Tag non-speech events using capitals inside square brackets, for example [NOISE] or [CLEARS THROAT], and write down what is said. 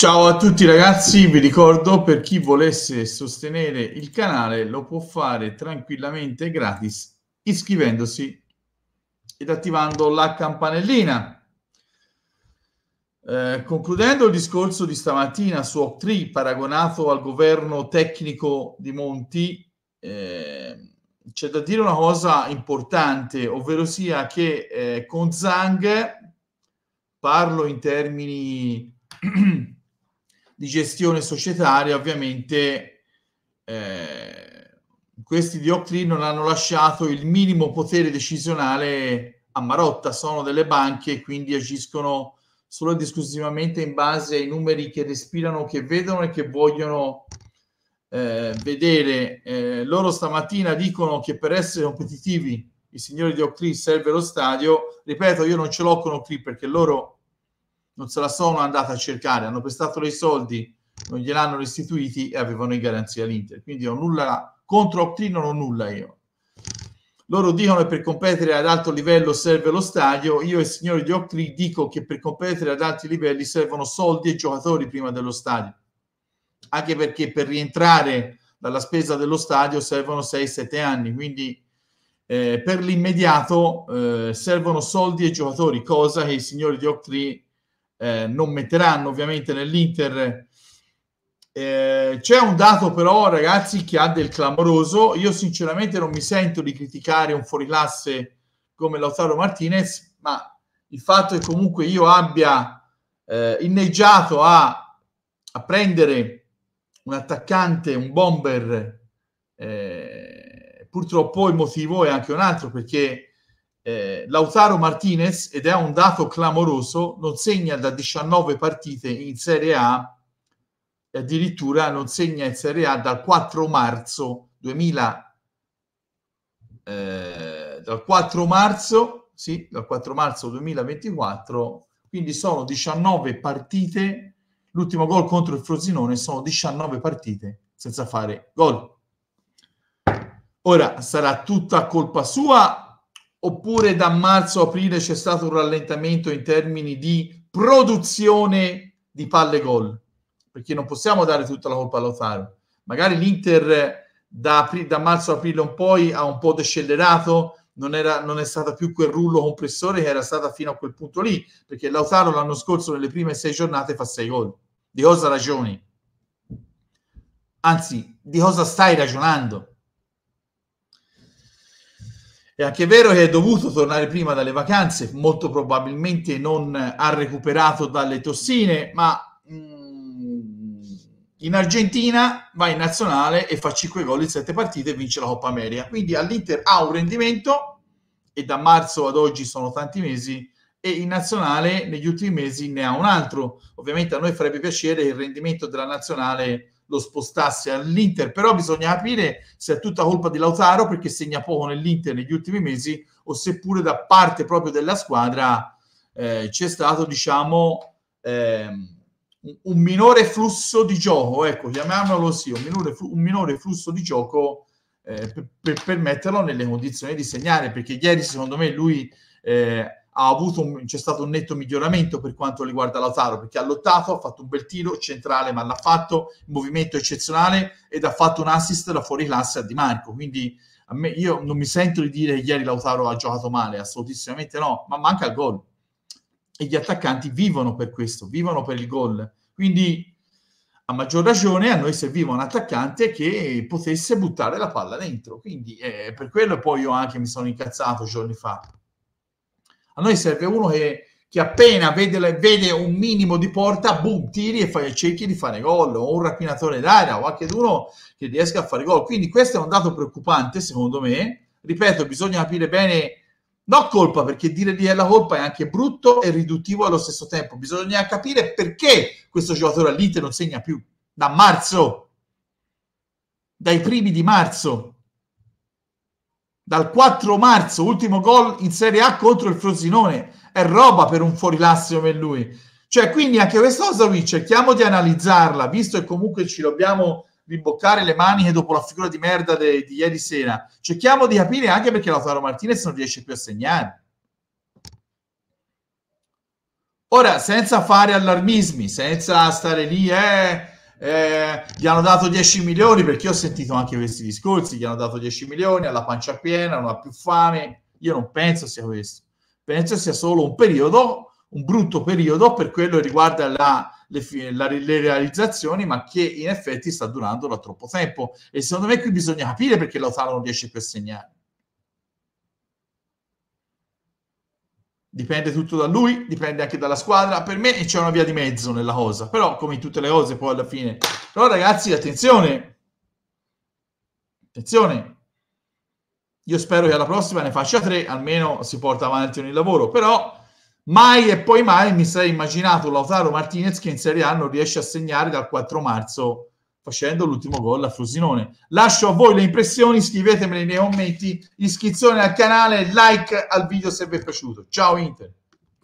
Ciao a tutti ragazzi, vi ricordo per chi volesse sostenere il canale lo può fare tranquillamente gratis iscrivendosi ed attivando la campanellina. Eh, concludendo il discorso di stamattina su Octree paragonato al governo tecnico di Monti, eh, c'è da dire una cosa importante, ovvero sia che eh, con Zang parlo in termini [CLEARS THROAT] di gestione societaria, ovviamente eh, questi di Oakley non hanno lasciato il minimo potere decisionale a Marotta, sono delle banche e quindi agiscono solo ed esclusivamente in base ai numeri che respirano, che vedono e che vogliono eh, vedere. Eh, loro stamattina dicono che per essere competitivi i signori di Ocli serve lo stadio. Ripeto, io non ce l'ho con Ocli perché loro non se la sono andata a cercare, hanno prestato dei soldi, non gliel'hanno restituiti e avevano in garanzia l'Inter. Quindi ho nulla contro Optino, non ho nulla io. Loro dicono che per competere ad alto livello serve lo stadio, io e i signori di Octree dico che per competere ad alti livelli servono soldi e giocatori prima dello stadio, anche perché per rientrare dalla spesa dello stadio servono 6-7 anni, quindi eh, per l'immediato eh, servono soldi e giocatori, cosa che i signori di Octree eh, non metteranno ovviamente nell'Inter. Eh, c'è un dato però ragazzi che ha del clamoroso, io sinceramente non mi sento di criticare un fuoriclasse come Lautaro Martinez, ma il fatto che comunque io abbia eh, inneggiato a, a, prendere un attaccante, un bomber, eh, purtroppo il motivo è anche un altro perché eh, Lautaro Martinez, ed è un dato clamoroso, non segna da 19 partite in Serie A e addirittura non segna in Serie A dal 4 marzo 2000 eh, dal 4 marzo sì, dal 4 marzo 2024 quindi sono 19 partite l'ultimo gol contro il Frosinone sono 19 partite senza fare gol ora sarà tutta colpa sua oppure da marzo-aprile c'è stato un rallentamento in termini di produzione di palle gol? Perché non possiamo dare tutta la colpa a Lautaro. Magari l'Inter da, da marzo-aprile un po' ha un po' decelerato, non, era, non, è stato più quel rullo compressore che era stato fino a quel punto lì, perché Lautaro l'anno scorso nelle prime sei giornate fa sei gol. Di cosa ragioni? Anzi, di cosa stai ragionando? È anche vero che è dovuto tornare prima dalle vacanze, molto probabilmente non ha recuperato dalle tossine, ma mh, mm, in Argentina va in nazionale e fa 5 gol in 7 partite e vince la Coppa America. Quindi all'Inter ha un rendimento e da marzo ad oggi sono tanti mesi e in nazionale negli ultimi mesi ne ha un altro. Ovviamente a noi farebbe piacere il rendimento della nazionale lo spostasse all'Inter, però bisogna capire se è tutta colpa di Lautaro perché segna poco nell'Inter negli ultimi mesi o seppure da parte proprio della squadra eh, c'è stato, diciamo, ehm, un minore flusso di gioco, ecco, chiamiamolo così, un minore, un minore flusso di gioco eh, per, per, per, metterlo nelle condizioni di segnare, perché ieri secondo me lui eh, un, c'è stato un netto miglioramento per quanto riguarda Lautaro perché ha lottato, ha fatto un bel tiro centrale ma l'ha fatto, movimento eccezionale ed ha fatto un assist da fuori classe a Di Marco, quindi a me, io non mi sento di dire che ieri Lautaro ha giocato male, assolutissimamente no, ma manca il gol e gli attaccanti vivono per questo, vivono per il gol, quindi a maggior ragione a noi serviva un attaccante che potesse buttare la palla dentro, quindi eh, per quello poi io anche mi sono incazzato giorni fa a noi serve uno che, che appena vede, vede, un minimo di porta, boom, tiri e fai, cerchi di fare gol, o un rapinatore d'aria, o anche uno che riesca a fare gol. Quindi questo è un dato preoccupante, secondo me. Ripeto, bisogna capire bene, non colpa, perché dire di è la colpa è anche brutto e riduttivo allo stesso tempo. Bisogna capire perché questo giocatore all'Inter non segna più da marzo, dai primi di marzo dal 4 marzo, ultimo gol in Serie A contro il Frosinone. È roba per un fuorilassio come lui. Cioè, quindi anche questa cosa qui cerchiamo di analizzarla, visto che comunque ci dobbiamo rimboccare le maniche dopo la figura di merda de- di ieri sera. Cerchiamo di capire anche perché Lautaro Martinez non riesce più a segnare. Ora, senza fare allarmismi, senza stare lì, eh, eh, gli hanno dato 10 milioni perché ho sentito anche questi discorsi, gli hanno dato 10 milioni alla pancia piena, non ha più fame, io non penso sia questo, penso sia solo un periodo, un brutto periodo per quello che riguarda la, le, la, le realizzazioni, ma che in effetti sta durando da troppo tempo e secondo me qui bisogna capire perché Lautaro non riesce più a segnare dipende tutto da lui, dipende anche dalla squadra. Per me c'è una via di mezzo nella cosa, però come in tutte le cose poi alla fine. Però ragazzi, attenzione, attenzione. Io spero che alla prossima ne faccia tre, almeno si porta avanti il lavoro, però mai e poi mai mi sarei immaginato Lautaro Martinez che in Serie A non riesce a segnare dal 4 marzo facendo l'ultimo gol a Frosinone. Lascio a voi le impressioni, iscrivetemele nei commenti, iscrizione al canale, like al video se vi è piaciuto. Ciao Inter!